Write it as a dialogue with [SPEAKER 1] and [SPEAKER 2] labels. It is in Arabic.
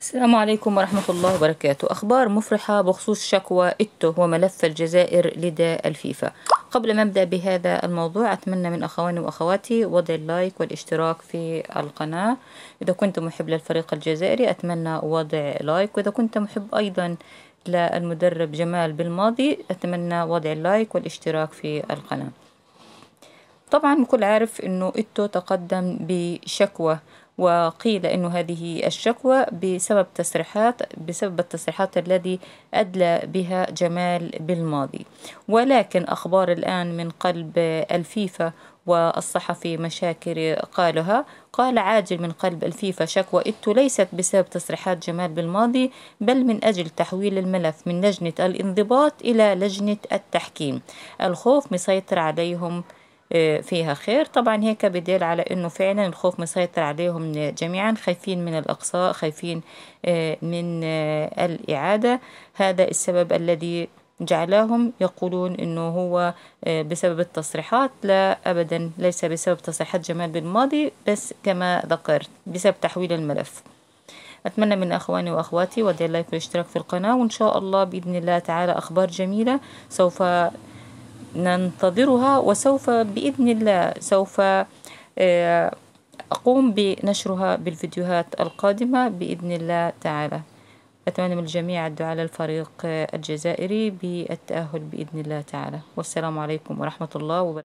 [SPEAKER 1] السلام عليكم ورحمة الله وبركاته أخبار مفرحة بخصوص شكوى إتو وملف الجزائر لدى الفيفا قبل ما أبدأ بهذا الموضوع أتمنى من أخواني وأخواتي وضع اللايك والاشتراك في القناة إذا كنت محب للفريق الجزائري أتمنى وضع لايك وإذا كنت محب أيضا للمدرب جمال بالماضي أتمنى وضع اللايك والاشتراك في القناة طبعا الكل عارف أنه إتو تقدم بشكوى وقيل أن هذه الشكوى بسبب تصريحات بسبب التصريحات الذي أدلى بها جمال بالماضي ولكن أخبار الآن من قلب الفيفا والصحفي مشاكر قالها قال عاجل من قلب الفيفا شكوى إتو ليست بسبب تصريحات جمال بالماضي بل من أجل تحويل الملف من لجنة الانضباط إلى لجنة التحكيم الخوف مسيطر عليهم آه، فيها خير طبعا هيك بدل على انه فعلا الخوف مسيطر عليهم جميعا خايفين من الاقصاء خايفين آه، من آه، الاعاده هذا السبب الذي جعلهم يقولون انه هو بسبب التصريحات لا ابدا ليس بسبب تصريحات جمال بالماضي بس كما ذكرت بسبب تحويل الملف أتمنى من أخواني وأخواتي ودي اللايك والاشتراك في القناة وإن شاء الله بإذن الله تعالى أخبار جميلة سوف ننتظرها وسوف بإذن الله سوف آه، أقوم بنشرها بالفيديوهات القادمة بإذن الله تعالى أتمنى من الجميع الدعاء للفريق الجزائري بالتأهل بإذن الله تعالى والسلام عليكم ورحمة الله وبركاته